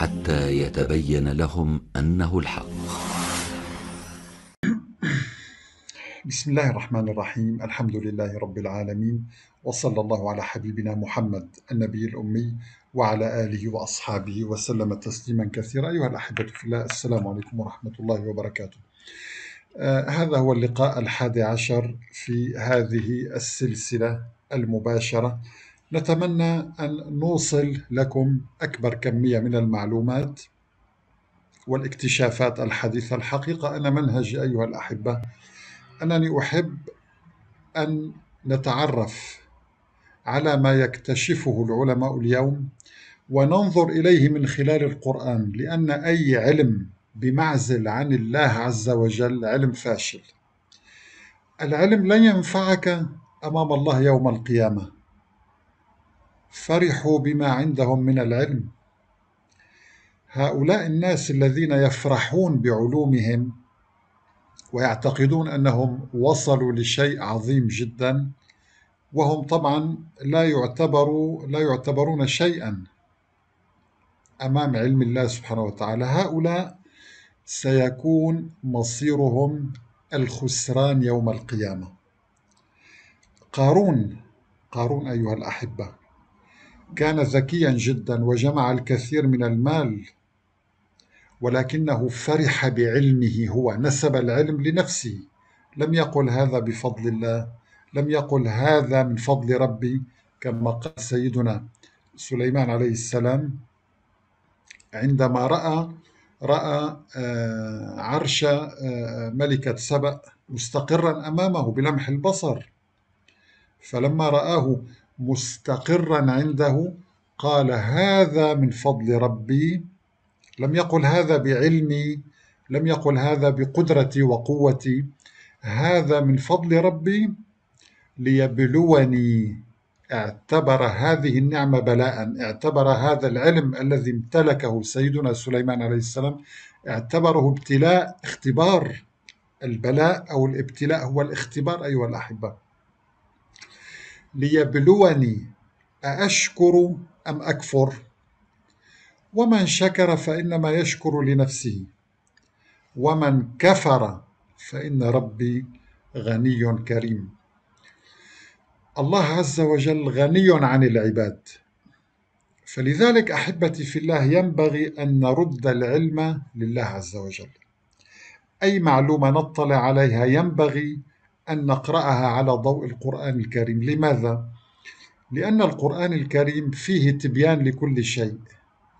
حتى يتبين لهم انه الحق بسم الله الرحمن الرحيم الحمد لله رب العالمين وصلى الله على حبيبنا محمد النبي الأمي وعلى آله وأصحابه وسلم تسليما كثيرا أيها الأحبة في الله السلام عليكم ورحمة الله وبركاته آه هذا هو اللقاء الحادي عشر في هذه السلسلة المباشرة نتمنى أن نوصل لكم أكبر كمية من المعلومات والاكتشافات الحديثة الحقيقة أنا منهجي أيها الأحبة أنني أحب أن نتعرف على ما يكتشفه العلماء اليوم وننظر إليه من خلال القرآن لأن أي علم بمعزل عن الله عز وجل علم فاشل العلم لن ينفعك أمام الله يوم القيامة فرحوا بما عندهم من العلم هؤلاء الناس الذين يفرحون بعلومهم ويعتقدون انهم وصلوا لشيء عظيم جدا وهم طبعا لا يعتبروا لا يعتبرون شيئا امام علم الله سبحانه وتعالى هؤلاء سيكون مصيرهم الخسران يوم القيامه قارون قارون ايها الاحبه كان ذكيا جدا وجمع الكثير من المال ولكنه فرح بعلمه هو نسب العلم لنفسه لم يقل هذا بفضل الله لم يقل هذا من فضل ربي كما قال سيدنا سليمان عليه السلام عندما راى راى آه، عرش آه، ملكه سبأ مستقرا امامه بلمح البصر فلما راه مستقرا عنده قال هذا من فضل ربي لم يقل هذا بعلمي لم يقل هذا بقدرتي وقوتي هذا من فضل ربي ليبلوني اعتبر هذه النعمة بلاء اعتبر هذا العلم الذي امتلكه سيدنا سليمان عليه السلام اعتبره ابتلاء اختبار البلاء أو الابتلاء هو الاختبار أيها الأحبة ليبلوني أأشكر أم أكفر ومن شكر فإنما يشكر لنفسه ومن كفر فإن ربي غني كريم الله عز وجل غني عن العباد فلذلك احبتي في الله ينبغي ان نرد العلم لله عز وجل اي معلومه نطلع عليها ينبغي أن نقرأها على ضوء القرآن الكريم لماذا؟ لأن القرآن الكريم فيه تبيان لكل شيء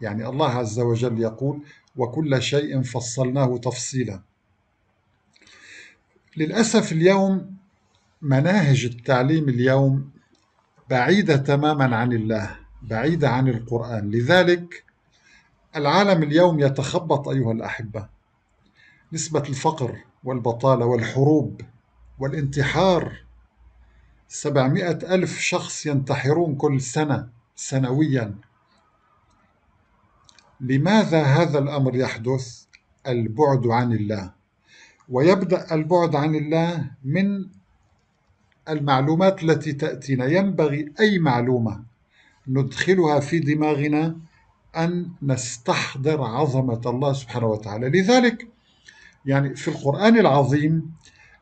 يعني الله عز وجل يقول وكل شيء فصلناه تفصيلا للأسف اليوم مناهج التعليم اليوم بعيدة تماما عن الله بعيدة عن القرآن لذلك العالم اليوم يتخبط أيها الأحبة نسبة الفقر والبطالة والحروب والانتحار سبعمائة ألف شخص ينتحرون كل سنة سنويا لماذا هذا الأمر يحدث؟ البعد عن الله ويبدأ البعد عن الله من المعلومات التي تأتينا ينبغي أي معلومة ندخلها في دماغنا أن نستحضر عظمة الله سبحانه وتعالى لذلك يعني في القرآن العظيم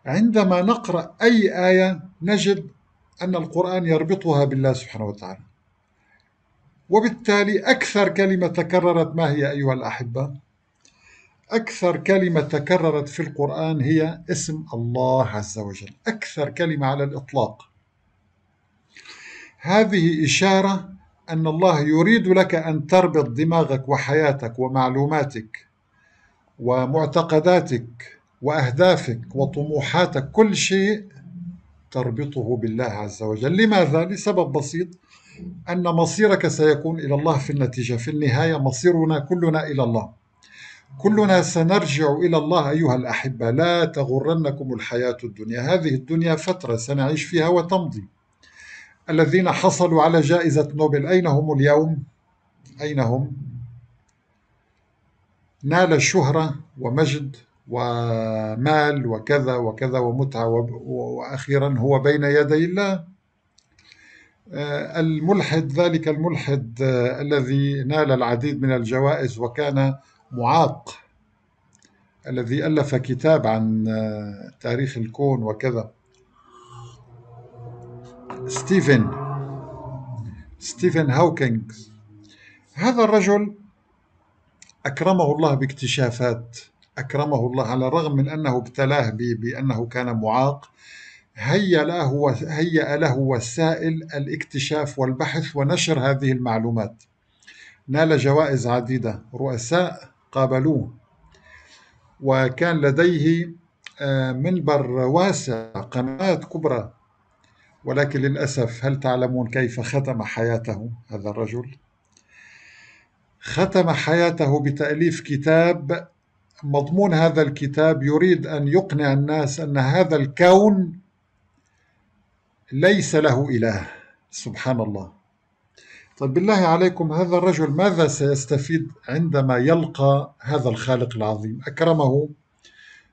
عندما نقرأ أي آية نجد أن القرآن يربطها بالله سبحانه وتعالى وبالتالي أكثر كلمة تكررت ما هي أيها الأحبة؟ أكثر كلمة تكررت في القرآن هي اسم الله عز وجل أكثر كلمة على الإطلاق هذه إشارة أن الله يريد لك أن تربط دماغك وحياتك ومعلوماتك ومعتقداتك وأهدافك وطموحاتك كل شيء تربطه بالله عز وجل لماذا؟ لسبب بسيط أن مصيرك سيكون إلى الله في النتيجة في النهاية مصيرنا كلنا إلى الله كلنا سنرجع إلى الله أيها الأحبة لا تغرنكم الحياة الدنيا هذه الدنيا فترة سنعيش فيها وتمضي الذين حصلوا على جائزة نوبل أين هم اليوم؟ أين هم؟ نال الشهرة ومجد ومال وكذا وكذا ومتعة وأخيرا هو بين يدي الله آه، الملحد ذلك الملحد آه، الذي نال العديد من الجوائز وكان معاق الذي ألف كتاب عن آه، تاريخ الكون وكذا ستيفن ستيفن هوكينغز هذا الرجل أكرمه الله باكتشافات أكرمه الله على الرغم من أنه ابتلاه بأنه كان معاق هيأ له هيأ له وسائل الاكتشاف والبحث ونشر هذه المعلومات. نال جوائز عديدة، رؤساء قابلوه، وكان لديه آه، منبر واسع، قنوات كبرى، ولكن للأسف هل تعلمون كيف ختم حياته هذا الرجل؟ ختم حياته بتأليف كتاب مضمون هذا الكتاب يريد أن يقنع الناس أن هذا الكون ليس له إله سبحان الله طيب بالله عليكم هذا الرجل ماذا سيستفيد عندما يلقى هذا الخالق العظيم أكرمه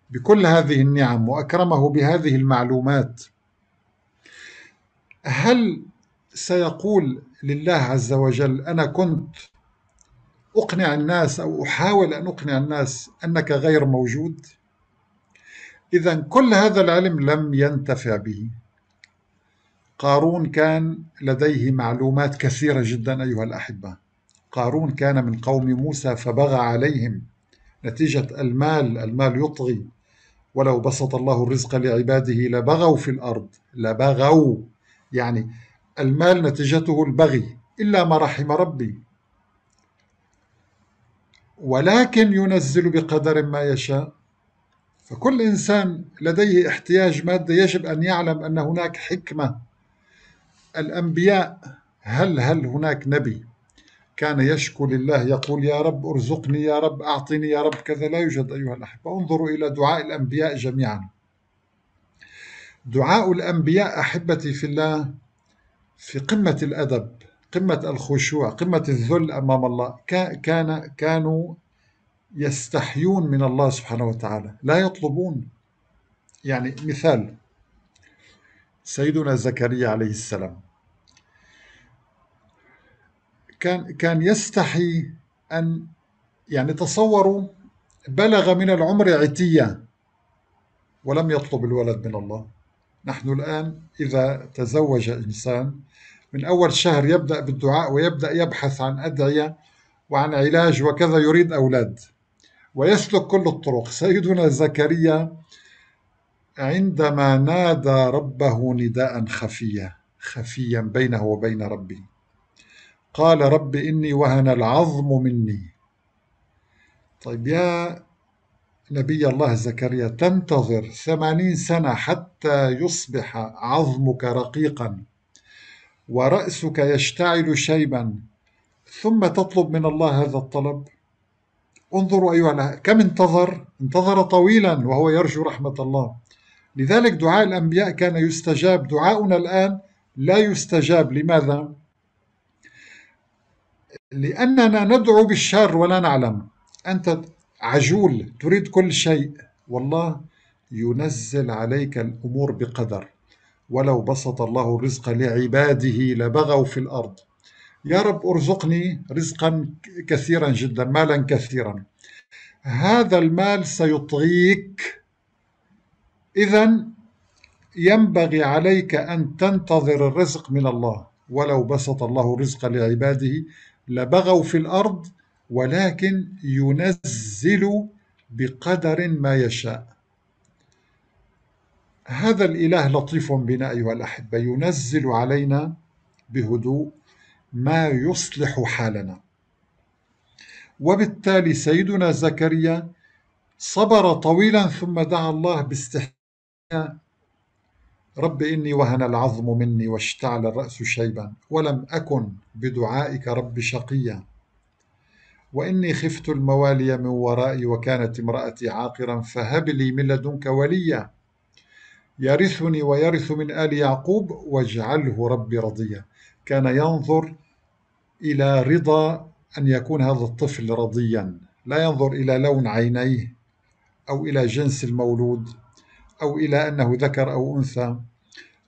بكل هذه النعم وأكرمه بهذه المعلومات هل سيقول لله عز وجل أنا كنت أقنع الناس أو أحاول أن أقنع الناس أنك غير موجود إذا كل هذا العلم لم ينتفع به قارون كان لديه معلومات كثيرة جدا أيها الأحبة قارون كان من قوم موسى فبغى عليهم نتيجة المال المال يطغي ولو بسط الله الرزق لعباده لبغوا في الأرض لبغوا يعني المال نتيجته البغي إلا ما رحم ربي ولكن ينزل بقدر ما يشاء فكل إنسان لديه احتياج مادة يجب أن يعلم أن هناك حكمة الأنبياء هل هل هناك نبي كان يشكو لله يقول يا رب ارزقني يا رب أعطني يا رب كذا لا يوجد أيها الأحبة انظروا إلى دعاء الأنبياء جميعا دعاء الأنبياء أحبتي في الله في قمة الأدب قمة الخشوع قمة الذل أمام الله كان كانوا يستحيون من الله سبحانه وتعالى لا يطلبون يعني مثال سيدنا زكريا عليه السلام كان كان يستحي أن يعني تصوروا بلغ من العمر عتية ولم يطلب الولد من الله نحن الآن إذا تزوج إنسان من أول شهر يبدأ بالدعاء ويبدأ يبحث عن أدعية وعن علاج وكذا يريد أولاد ويسلك كل الطرق سيدنا زكريا عندما نادى ربه نداء خفيا خفيا بينه وبين ربه قال رب إني وهن العظم مني طيب يا نبي الله زكريا تنتظر ثمانين سنة حتى يصبح عظمك رقيقا ورأسك يشتعل شيبا ثم تطلب من الله هذا الطلب انظروا أيها كم انتظر انتظر طويلا وهو يرجو رحمة الله لذلك دعاء الأنبياء كان يستجاب دعاؤنا الآن لا يستجاب لماذا؟ لأننا ندعو بالشر ولا نعلم أنت عجول تريد كل شيء والله ينزل عليك الأمور بقدر ولو بسط الله الرزق لعباده لبغوا في الأرض يا رب ارزقني رزقا كثيرا جدا مالا كثيرا هذا المال سيطغيك إذا ينبغي عليك أن تنتظر الرزق من الله ولو بسط الله الرزق لعباده لبغوا في الأرض ولكن ينزل بقدر ما يشاء هذا الإله لطيف بنا أيها الأحبة ينزل علينا بهدوء ما يصلح حالنا وبالتالي سيدنا زكريا صبر طويلا ثم دعا الله باستحياء رب إني وهن العظم مني واشتعل الرأس شيبا ولم أكن بدعائك رب شقيا وإني خفت الموالي من ورائي وكانت امرأتي عاقرا فهب لي من لدنك وليا يرثني ويرث من آل يعقوب واجعله ربي رضيا كان ينظر إلى رضا أن يكون هذا الطفل رضيا لا ينظر إلى لون عينيه أو إلى جنس المولود أو إلى أنه ذكر أو أنثى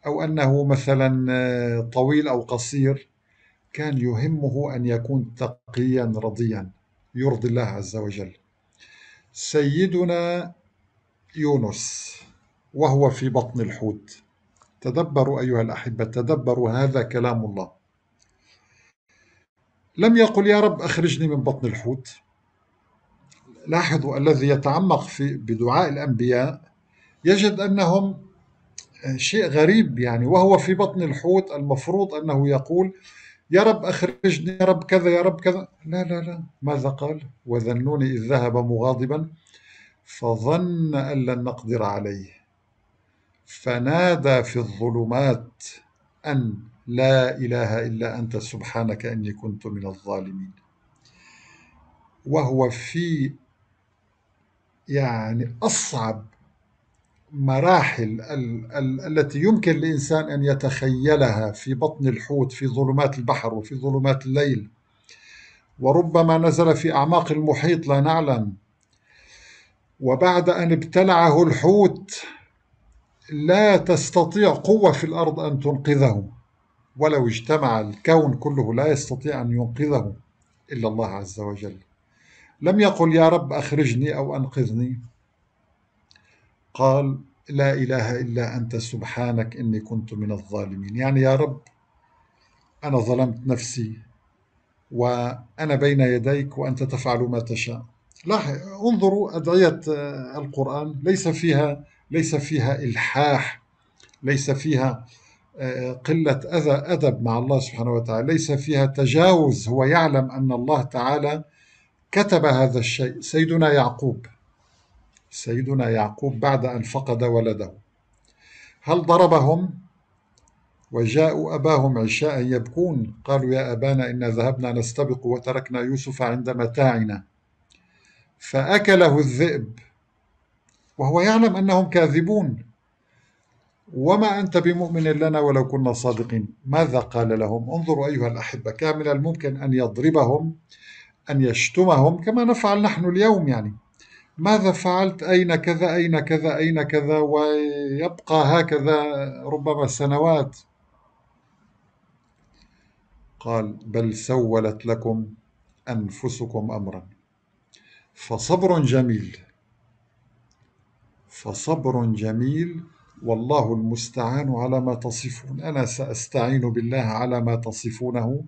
أو أنه مثلا طويل أو قصير كان يهمه أن يكون تقيا رضيا يرضي الله عز وجل سيدنا يونس وهو في بطن الحوت تدبروا أيها الأحبة تدبروا هذا كلام الله لم يقل يا رب أخرجني من بطن الحوت لاحظوا الذي يتعمق في بدعاء الأنبياء يجد أنهم شيء غريب يعني وهو في بطن الحوت المفروض أنه يقول يا رب أخرجني يا رب كذا يا رب كذا لا لا لا ماذا قال وذنوني إذ ذهب مغاضبا فظن أن لن نقدر عليه فنادى في الظلمات أن لا إله إلا أنت سبحانك إني كنت من الظالمين وهو في يعني أصعب مراحل ال ال التي يمكن للإنسان أن يتخيلها في بطن الحوت في ظلمات البحر وفي ظلمات الليل وربما نزل في أعماق المحيط لا نعلم وبعد أن ابتلعه الحوت لا تستطيع قوة في الأرض أن تنقذهم ولو اجتمع الكون كله لا يستطيع أن ينقذه إلا الله عز وجل لم يقل يا رب أخرجني أو أنقذني قال لا إله إلا أنت سبحانك إني كنت من الظالمين يعني يا رب أنا ظلمت نفسي وأنا بين يديك وأنت تفعل ما تشاء لاحظ انظروا أدعية القرآن ليس فيها ليس فيها إلحاح ليس فيها آه، قلة أدب مع الله سبحانه وتعالى ليس فيها تجاوز هو يعلم أن الله تعالى كتب هذا الشيء سيدنا يعقوب سيدنا يعقوب بعد أن فقد ولده هل ضربهم وجاءوا أباهم عشاء يبكون قالوا يا أبانا إنا ذهبنا نستبق وتركنا يوسف عند متاعنا فأكله الذئب وهو يعلم أنهم كاذبون وما أنت بمؤمن لنا ولو كنا صادقين ماذا قال لهم انظروا أيها الأحبة كامل الممكن أن يضربهم أن يشتمهم كما نفعل نحن اليوم يعني ماذا فعلت أين كذا أين كذا أين كذا ويبقى هكذا ربما سنوات قال بل سولت لكم أنفسكم أمرا فصبر جميل فصبر جميل والله المستعان على ما تصفون أنا سأستعين بالله على ما تصفونه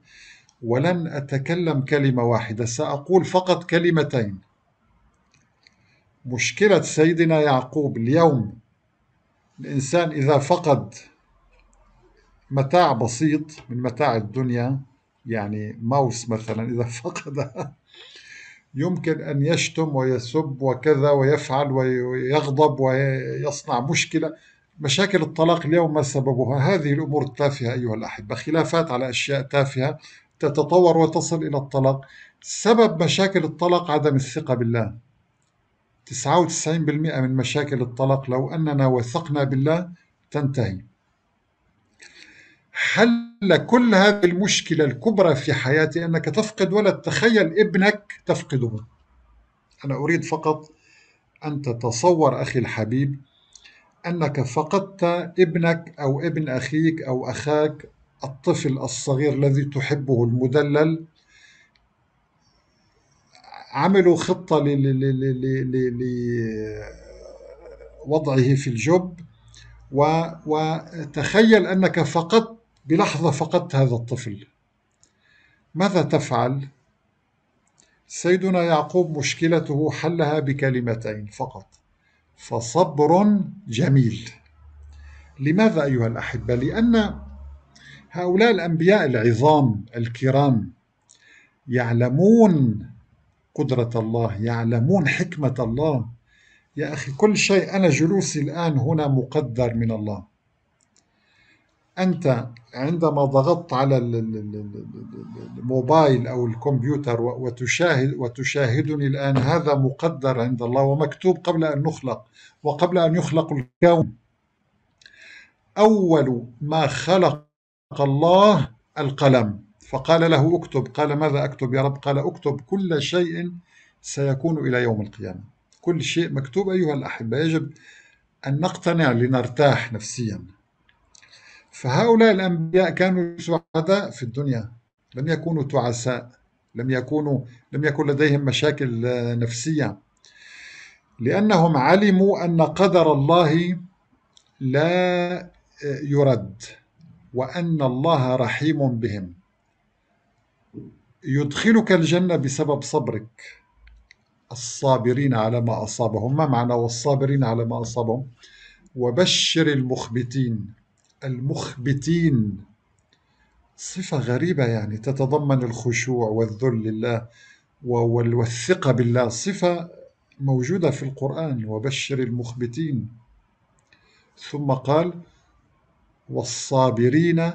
ولن أتكلم كلمة واحدة سأقول فقط كلمتين مشكلة سيدنا يعقوب اليوم الإنسان إذا فقد متاع بسيط من متاع الدنيا يعني ماوس مثلا إذا فقدها يمكن أن يشتم ويسب وكذا ويفعل ويغضب ويصنع مشكلة مشاكل الطلاق اليوم ما سببها هذه الأمور التافهة أيها الأحبة خلافات على أشياء تافهة تتطور وتصل إلى الطلاق سبب مشاكل الطلاق عدم الثقة بالله 99% من مشاكل الطلاق لو أننا وثقنا بالله تنتهي هل كل هذه المشكلة الكبرى في حياتي أنك تفقد ولا تخيل ابنك تفقده أنا أريد فقط أن تتصور أخي الحبيب أنك فقدت ابنك أو ابن أخيك أو أخاك الطفل الصغير الذي تحبه المدلل عملوا خطة لوضعه في الجب وتخيل أنك فقدت بلحظة فقدت هذا الطفل ماذا تفعل؟ سيدنا يعقوب مشكلته حلها بكلمتين فقط فصبر جميل لماذا أيها الأحبة؟ لأن هؤلاء الأنبياء العظام الكرام يعلمون قدرة الله يعلمون حكمة الله يا أخي كل شيء أنا جلوسي الآن هنا مقدر من الله أنت عندما ضغطت على الموبايل أو الكمبيوتر وتشاهد وتشاهدني الآن هذا مقدر عند الله ومكتوب قبل أن نخلق وقبل أن يخلق الكون أول ما خلق الله القلم فقال له اكتب قال ماذا أكتب يا رب قال اكتب كل شيء سيكون إلى يوم القيامة كل شيء مكتوب أيها الأحبة يجب أن نقتنع لنرتاح نفسياً فهؤلاء الأنبياء كانوا سعداء في الدنيا لم يكونوا تعساء لم يكونوا لم يكن لديهم مشاكل نفسية لأنهم علموا أن قدر الله لا يرد وأن الله رحيم بهم يدخلك الجنة بسبب صبرك الصابرين على ما أصابهم ما معنى والصابرين على ما أصابهم وبشر المخبتين المخبتين صفة غريبة يعني تتضمن الخشوع والذل لله والثقة بالله صفة موجودة في القرآن وبشر المخبتين ثم قال والصابرين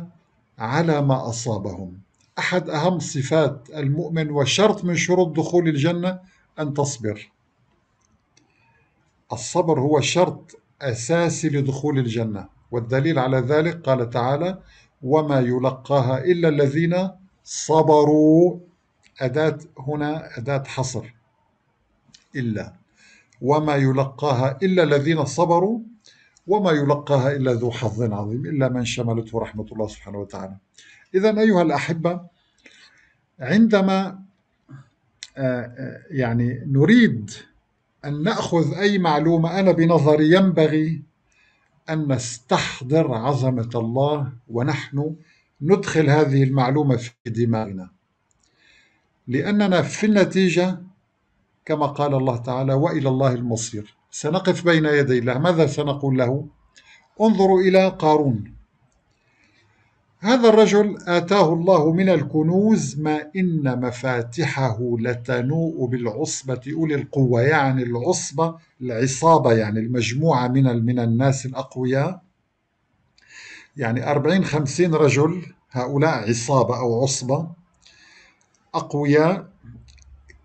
على ما أصابهم أحد أهم صفات المؤمن وشرط من شروط دخول الجنة أن تصبر الصبر هو شرط أساسي لدخول الجنة والدليل على ذلك قال تعالى وما يلقاها إلا الذين صبروا أداة هنا أداة حصر إلا وما يلقاها إلا الذين صبروا وما يلقاها إلا ذو حظ عظيم إلا من شملته رحمة الله سبحانه وتعالى إذا أيها الأحبة عندما آه، آه، يعني نريد أن نأخذ أي معلومة أنا بنظري ينبغي أن نستحضر عظمة الله ونحن ندخل هذه المعلومة في دماغنا لأننا في النتيجة كما قال الله تعالى وإلى الله المصير سنقف بين يدي الله ماذا سنقول له؟ انظروا إلى قارون هذا الرجل آتاه الله من الكنوز ما إن مفاتحه لتنوء بالعصبة أولي القوة يعني العصبة العصابة يعني المجموعة من من الناس الأقوياء يعني أربعين خمسين رجل هؤلاء عصابة أو عصبة أقوياء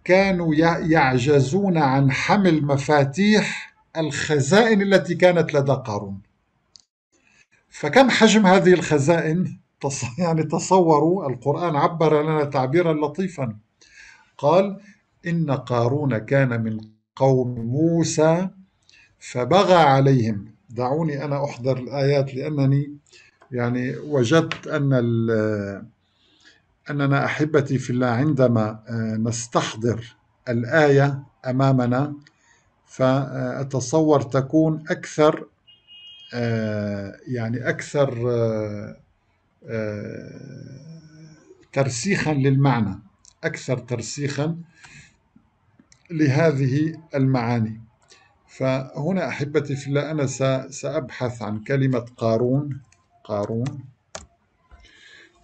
كانوا يعجزون عن حمل مفاتيح الخزائن التي كانت لدى قارون فكم حجم هذه الخزائن يعني تصوروا القرآن عبر لنا تعبيرا لطيفا قال إن قارون كان من قوم موسى فبغى عليهم دعوني أنا أحضر الآيات لأنني يعني وجدت أن أننا أحبتي في الله عندما آه، نستحضر الآية أمامنا فأتصور تكون أكثر آه، يعني أكثر آه، آه، ترسيخا للمعنى أكثر ترسيخا لهذه المعاني فهنا أحبتي في الله أنا سأبحث عن كلمة قارون قارون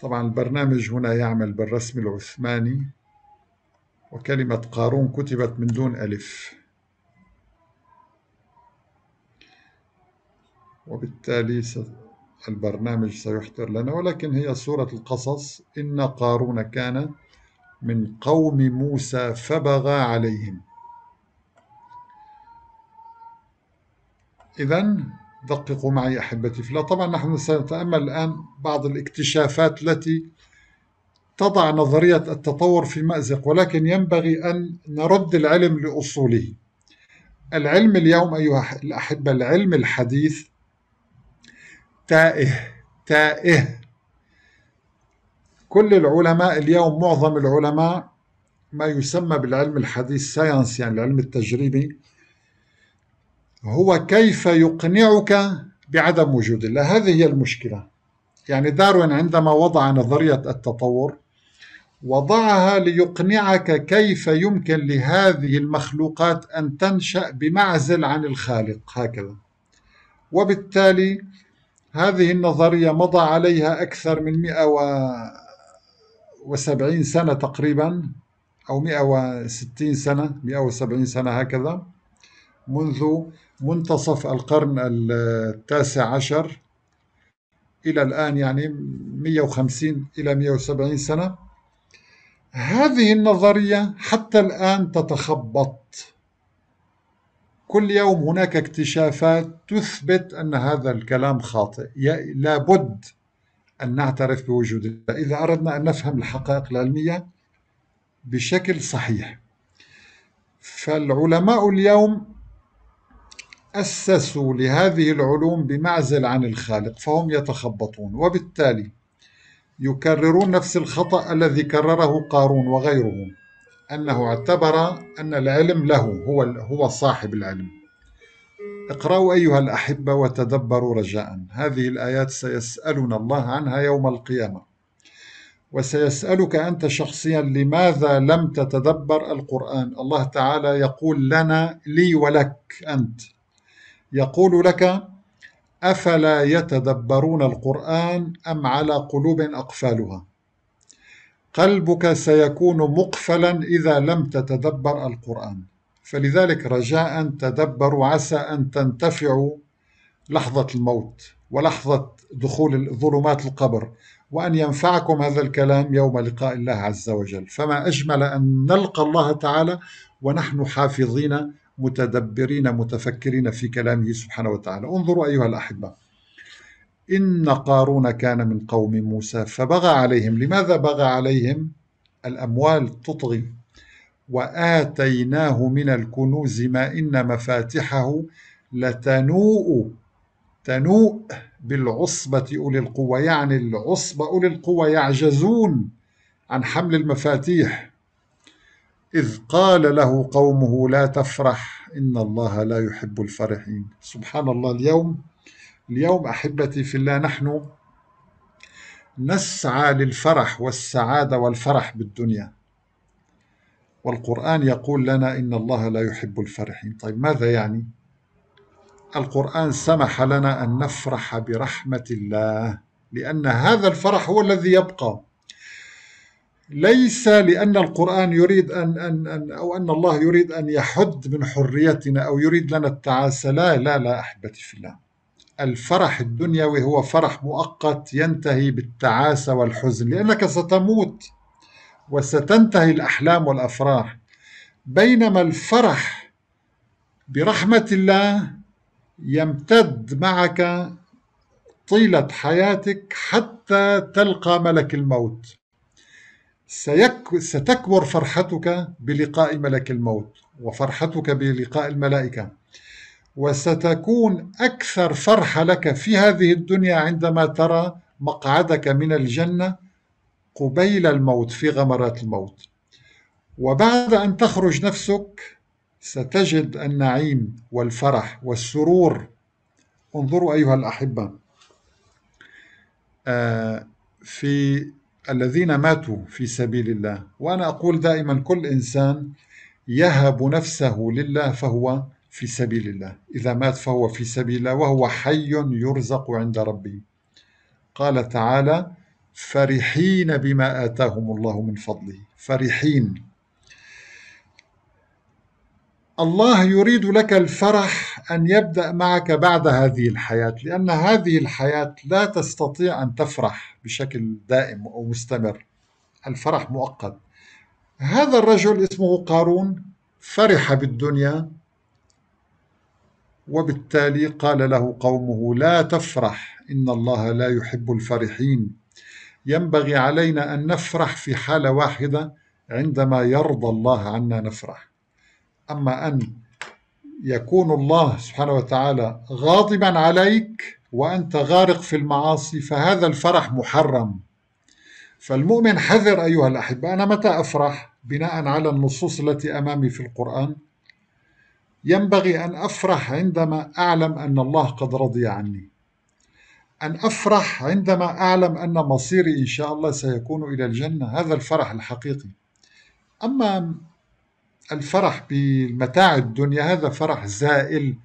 طبعا البرنامج هنا يعمل بالرسم العثماني وكلمة قارون كتبت من دون ألف وبالتالي البرنامج سيحضر لنا ولكن هي سورة القصص إن قارون كان من قوم موسى فبغى عليهم إذا دققوا معي أحبتي فلا طبعا نحن سنتأمل الآن بعض الاكتشافات التي تضع نظرية التطور في مأزق ولكن ينبغي أن نرد العلم لأصوله العلم اليوم أيها الأحبة العلم الحديث تائه تائه كل العلماء اليوم معظم العلماء ما يسمى بالعلم الحديث ساينس يعني العلم التجريبي هو كيف يقنعك بعدم وجود الله هذه هي المشكلة يعني داروين عندما وضع نظرية التطور وضعها ليقنعك كيف يمكن لهذه المخلوقات أن تنشأ بمعزل عن الخالق هكذا وبالتالي هذه النظرية مضى عليها أكثر من 170 سنة تقريبا أو 160 سنة 170 سنة هكذا منذ منتصف القرن التاسع عشر إلى الآن يعني 150 إلى 170 سنة هذه النظرية حتى الآن تتخبط كل يوم هناك اكتشافات تثبت أن هذا الكلام خاطئ لابد أن نعترف بوجوده إذا أردنا أن نفهم الحقائق العلمية بشكل صحيح فالعلماء اليوم أسسوا لهذه العلوم بمعزل عن الخالق فهم يتخبطون وبالتالي يكررون نفس الخطأ الذي كرره قارون وغيره أنه اعتبر أن العلم له هو هو صاحب العلم. اقرأوا أيها الأحبة وتدبروا رجاء، هذه الآيات سيسألنا الله عنها يوم القيامة. وسيسألك أنت شخصيا لماذا لم تتدبر القرآن؟ الله تعالى يقول لنا لي ولك أنت. يقول لك: أفلا يتدبرون القرآن أم على قلوب أقفالها؟ قلبك سيكون مقفلا إذا لم تتدبر القرآن فلذلك رجاء تدبروا عسى أن تنتفعوا لحظة الموت ولحظة دخول ظلمات القبر وأن ينفعكم هذا الكلام يوم لقاء الله عز وجل فما أجمل أن نلقى الله تعالى ونحن حافظين متدبرين متفكرين في كلامه سبحانه وتعالى انظروا أيها الأحبة إن قارون كان من قوم موسى فبغى عليهم لماذا بغى عليهم الأموال تطغي وآتيناه من الكنوز ما إن مفاتحه لتنوء تنوء بالعصبة أولي القوة يعني العصبة أولي القوة يعجزون عن حمل المفاتيح إذ قال له قومه لا تفرح إن الله لا يحب الفرحين سبحان الله اليوم اليوم أحبتي في الله نحن نسعى للفرح والسعادة والفرح بالدنيا والقرآن يقول لنا إن الله لا يحب الفرحين طيب ماذا يعني؟ القرآن سمح لنا أن نفرح برحمة الله لأن هذا الفرح هو الذي يبقى ليس لأن القرآن يريد أن, أن, أن أو أن الله يريد أن يحد من حريتنا أو يريد لنا التعاسة لا لا لا أحبتي في الله الفرح الدنيوي هو فرح مؤقت ينتهي بالتعاسة والحزن لأنك ستموت وستنتهي الأحلام والأفراح بينما الفرح برحمة الله يمتد معك طيلة حياتك حتى تلقى ملك الموت سيك... ستكبر فرحتك بلقاء ملك الموت وفرحتك بلقاء الملائكة وستكون أكثر فرحة لك في هذه الدنيا عندما ترى مقعدك من الجنة قبيل الموت في غمرات الموت وبعد أن تخرج نفسك ستجد النعيم والفرح والسرور انظروا أيها الأحبة آه، في الذين ماتوا في سبيل الله وأنا أقول دائما كل إنسان يهب نفسه لله فهو في سبيل الله إذا مات فهو في سبيل الله وهو حي يرزق عند ربه قال تعالى فرحين بما آتاهم الله من فضله فرحين الله يريد لك الفرح أن يبدأ معك بعد هذه الحياة لأن هذه الحياة لا تستطيع أن تفرح بشكل دائم أو مستمر الفرح مؤقت هذا الرجل اسمه قارون فرح بالدنيا وبالتالي قال له قومه لا تفرح إن الله لا يحب الفرحين ينبغي علينا أن نفرح في حالة واحدة عندما يرضى الله عنا نفرح أما أن يكون الله سبحانه وتعالى غاضبا عليك وأنت غارق في المعاصي فهذا الفرح محرم فالمؤمن حذر أيها الأحبة أنا متى أفرح بناء على النصوص التي أمامي في القرآن ينبغي أن أفرح عندما أعلم أن الله قد رضي عني أن أفرح عندما أعلم أن مصيري إن شاء الله سيكون إلى الجنة هذا الفرح الحقيقي أما الفرح بمتاع الدنيا هذا فرح زائل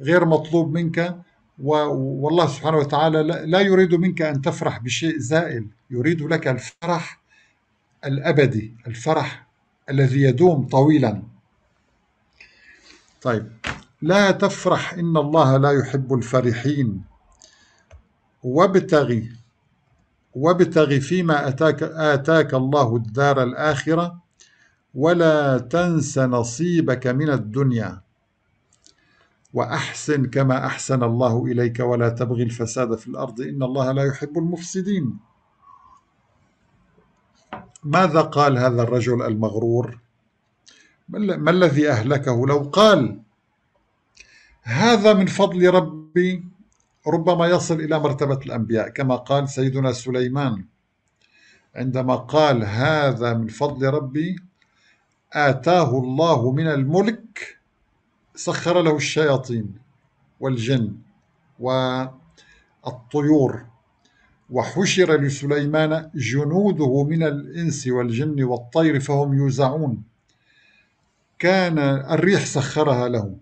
غير مطلوب منك والله سبحانه وتعالى لا يريد منك أن تفرح بشيء زائل يريد لك الفرح الأبدي الفرح الذي يدوم طويلاً طيب لا تفرح إن الله لا يحب الفرحين وابتغي وابتغي فيما أتاك, آتاك الله الدار الآخرة ولا تنس نصيبك من الدنيا وأحسن كما أحسن الله إليك ولا تبغي الفساد في الأرض إن الله لا يحب المفسدين ماذا قال هذا الرجل المغرور ما الذي أهلكه لو قال هذا من فضل ربي ربما يصل إلى مرتبة الأنبياء كما قال سيدنا سليمان عندما قال هذا من فضل ربي آتاه الله من الملك سخر له الشياطين والجن والطيور وحشر لسليمان جنوده من الإنس والجن والطير فهم يوزعون كان الريح سخرها لهم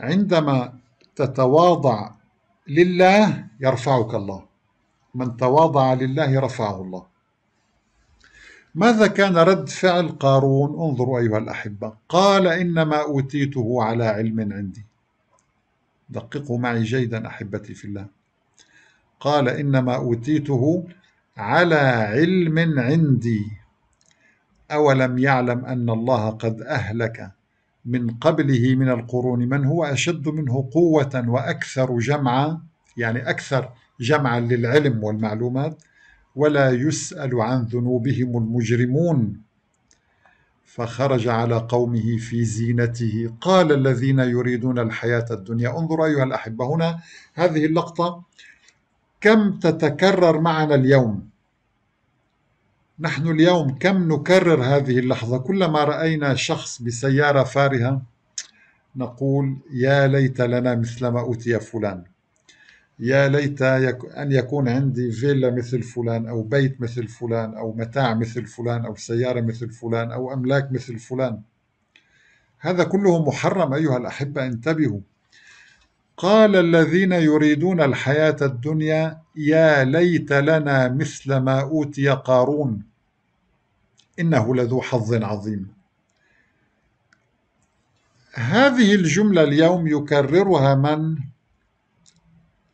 عندما تتواضع لله يرفعك الله من تواضع لله رفعه الله ماذا كان رد فعل قارون انظروا أيها الأحبة قال إنما أوتيته على علم عندي دققوا معي جيدا أحبتي في الله قال إنما أوتيته على علم عندي أولم يعلم أن الله قد أهلك من قبله من القرون من هو أشد منه قوة وأكثر جمعا يعني أكثر جمعا للعلم والمعلومات ولا يسأل عن ذنوبهم المجرمون فخرج على قومه في زينته قال الذين يريدون الحياة الدنيا انظروا أيها الأحبة هنا هذه اللقطة كم تتكرر معنا اليوم نحن اليوم كم نكرر هذه اللحظة كلما رأينا شخص بسيارة فارهة نقول يا ليت لنا مثل ما أوتي فلان يا ليت أن يكون عندي فيلا مثل فلان أو بيت مثل فلان أو متاع مثل فلان أو سيارة مثل فلان أو أملاك مثل فلان هذا كله محرم أيها الأحبة انتبهوا قال الذين يريدون الحياة الدنيا يا ليت لنا مثل ما أوتي قارون إنه لذو حظ عظيم هذه الجملة اليوم يكررها من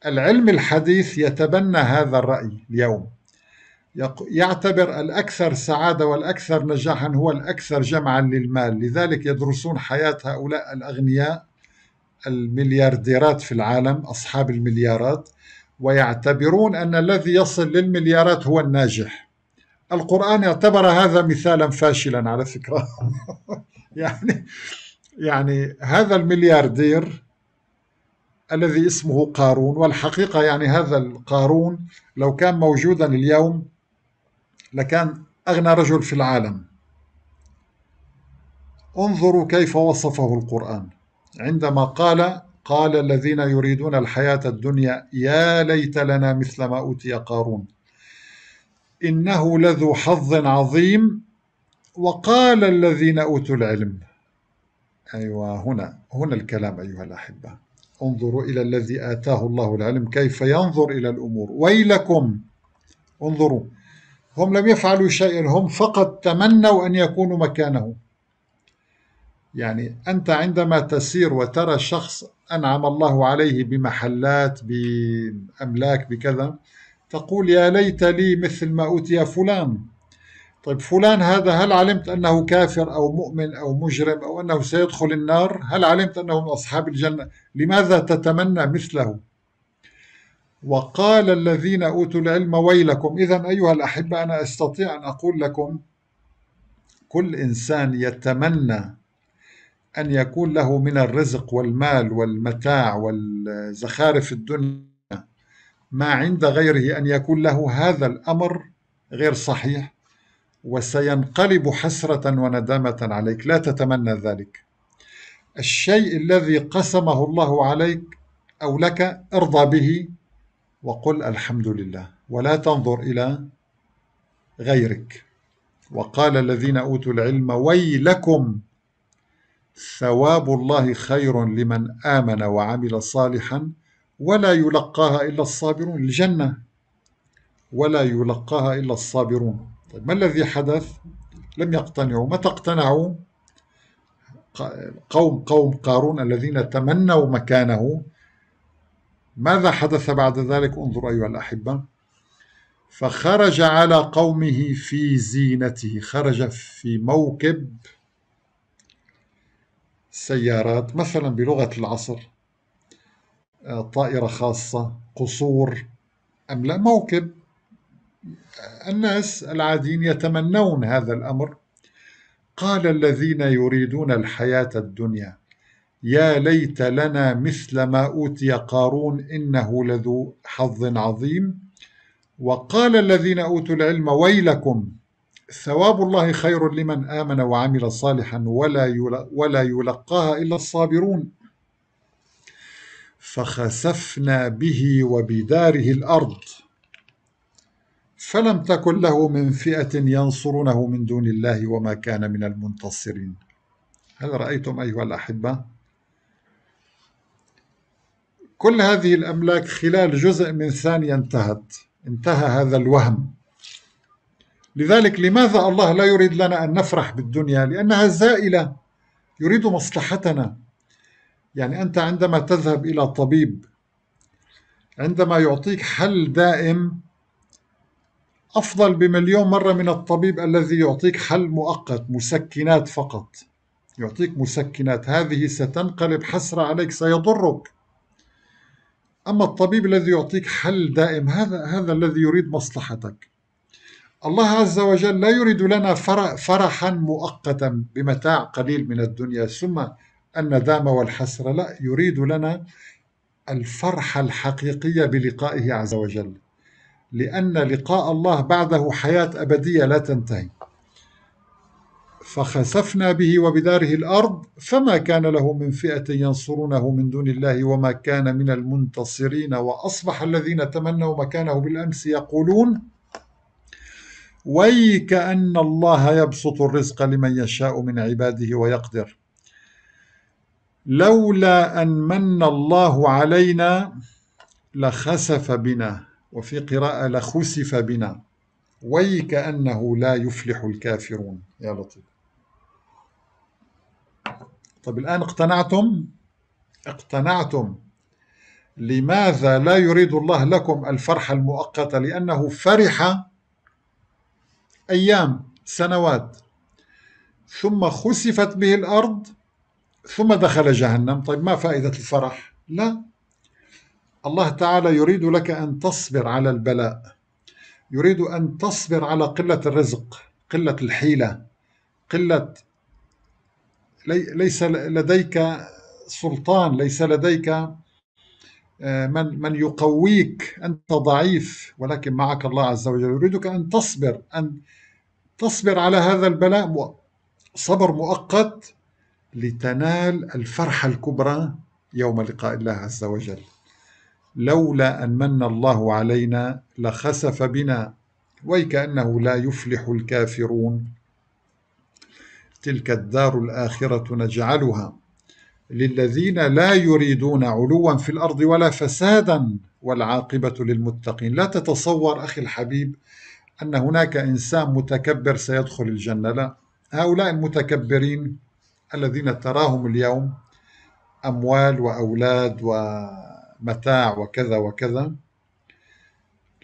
العلم الحديث يتبنى هذا الرأي اليوم يعتبر الأكثر سعادة والأكثر نجاحا هو الأكثر جمعا للمال لذلك يدرسون حياة هؤلاء الأغنياء المليارديرات في العالم أصحاب المليارات ويعتبرون أن الذي يصل للمليارات هو الناجح القرآن اعتبر هذا مثالا فاشلا على فكرة يعني يعني هذا الملياردير الذي اسمه قارون والحقيقة يعني هذا القارون لو كان موجودا اليوم لكان أغنى رجل في العالم انظروا كيف وصفه القرآن عندما قال قال الذين يريدون الحياة الدنيا يا ليت لنا مثل ما أوتي قارون إنه لذو حظ عظيم وقال الذين أوتوا العلم أيوة هنا هنا الكلام أيها الأحبة انظروا إلى الذي آتاه الله العلم كيف ينظر إلى الأمور ويلكم انظروا هم لم يفعلوا شيئا هم فقط تمنوا أن يكونوا مكانه يعني أنت عندما تسير وترى شخص أنعم الله عليه بمحلات بأملاك بكذا تقول يا ليت لي مثل ما أوتي فلان طيب فلان هذا هل علمت أنه كافر أو مؤمن أو مجرم أو أنه سيدخل النار هل علمت أنه من أصحاب الجنة لماذا تتمنى مثله وقال الذين أوتوا العلم ويلكم إذا أيها الأحبة أنا أستطيع أن أقول لكم كل إنسان يتمنى أن يكون له من الرزق والمال والمتاع والزخارف الدنيا ما عند غيره أن يكون له هذا الأمر غير صحيح وسينقلب حسرة وندامة عليك لا تتمنى ذلك الشيء الذي قسمه الله عليك أو لك ارضى به وقل الحمد لله ولا تنظر إلى غيرك وقال الذين أوتوا العلم ويلكم ثواب الله خير لمن آمن وعمل صالحاً ولا يلقاها إلا الصابرون الجنة ولا يلقاها إلا الصابرون طيب ما الذي حدث لم يقتنعوا متى اقتنعوا قوم قوم قارون الذين تمنوا مكانه ماذا حدث بعد ذلك انظر أيها الأحبة فخرج على قومه في زينته خرج في موكب سيارات مثلا بلغة العصر آه، طائرة خاصة قصور أم لا موكب الناس العاديين يتمنون هذا الأمر قال الذين يريدون الحياة الدنيا يا ليت لنا مثل ما أوتي قارون إنه لذو حظ عظيم وقال الذين أوتوا العلم ويلكم ثواب الله خير لمن آمن وعمل صالحا ولا ولا يلقاها إلا الصابرون فخسفنا به وبداره الارض فلم تكن له من فئه ينصرونه من دون الله وما كان من المنتصرين هل رايتم ايها الاحبه كل هذه الاملاك خلال جزء من ثانيه انتهت انتهى هذا الوهم لذلك لماذا الله لا يريد لنا ان نفرح بالدنيا لانها زائله يريد مصلحتنا يعني أنت عندما تذهب إلى طبيب عندما يعطيك حل دائم أفضل بمليون مرة من الطبيب الذي يعطيك حل مؤقت مسكنات فقط يعطيك مسكنات هذه ستنقلب حسرة عليك سيضرك أما الطبيب الذي يعطيك حل دائم هذا هذا الذي يريد مصلحتك الله عز وجل لا يريد لنا فرحا مؤقتا بمتاع قليل من الدنيا ثم الندامة والحسرة لا يريد لنا الفرحة الحقيقية بلقائه عز وجل لأن لقاء الله بعده حياة أبدية لا تنتهي فخسفنا به وبداره الارض فما كان له من فئه ينصرونه من دون الله وما كان من المنتصرين واصبح الذين تمنوا مكانه بالامس يقولون ويك ان الله يبسط الرزق لمن يشاء من عباده ويقدر لولا أن من الله علينا لخسف بنا وفي قراءة لخسف بنا ويك أنه لا يفلح الكافرون يا لطيف طب الآن اقتنعتم اقتنعتم لماذا لا يريد الله لكم الفرحة المؤقتة لأنه فرح أيام سنوات ثم خسفت به الأرض ثم دخل جهنم طيب ما فائدة الفرح لا الله تعالى يريد لك أن تصبر على البلاء يريد أن تصبر على قلة الرزق قلة الحيلة قلة ليس لديك سلطان ليس لديك آه، من من يقويك انت ضعيف ولكن معك الله عز وجل يريدك ان تصبر ان تصبر على هذا البلاء صبر مؤقت لتنال الفرحة الكبرى يوم لقاء الله عز وجل لولا أن من الله علينا لخسف بنا ويكأنه لا يفلح الكافرون تلك الدار الآخرة نجعلها للذين لا يريدون علوا في الأرض ولا فسادا والعاقبة للمتقين لا تتصور أخي الحبيب أن هناك إنسان متكبر سيدخل الجنة لا هؤلاء المتكبرين الذين تراهم اليوم أموال وأولاد ومتاع وكذا وكذا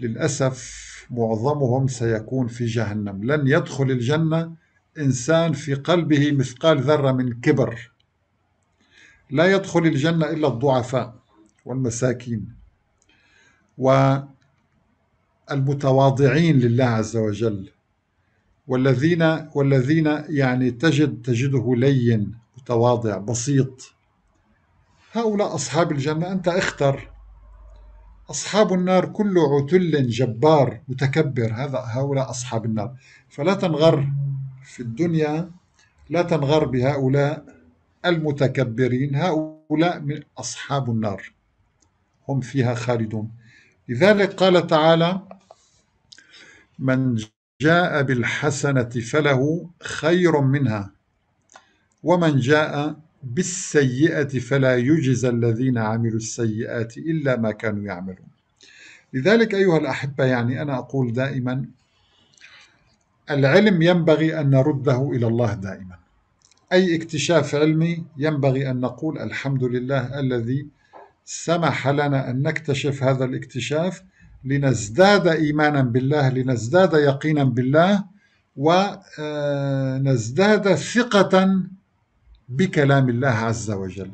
للأسف معظمهم سيكون في جهنم لن يدخل الجنة إنسان في قلبه مثقال ذرة من كبر لا يدخل الجنة إلا الضعفاء والمساكين والمتواضعين لله عز وجل والذين والذين يعني تجد تجده لين متواضع بسيط هؤلاء أصحاب الجنة أنت اختر أصحاب النار كل عتل جبار متكبر هذا هؤلاء أصحاب النار فلا تنغر في الدنيا لا تنغر بهؤلاء المتكبرين هؤلاء من أصحاب النار هم فيها خالدون لذلك قال تعالى من جاء بالحسنة فله خير منها ومن جاء بالسيئة فلا يجزى الذين عملوا السيئات إلا ما كانوا يعملون لذلك أيها الأحبة يعني أنا أقول دائما العلم ينبغي أن نرده إلى الله دائما أي اكتشاف علمي ينبغي أن نقول الحمد لله الذي سمح لنا أن نكتشف هذا الاكتشاف لنزداد إيمانا بالله لنزداد يقينا بالله ونزداد آه، ثقة بكلام الله عز وجل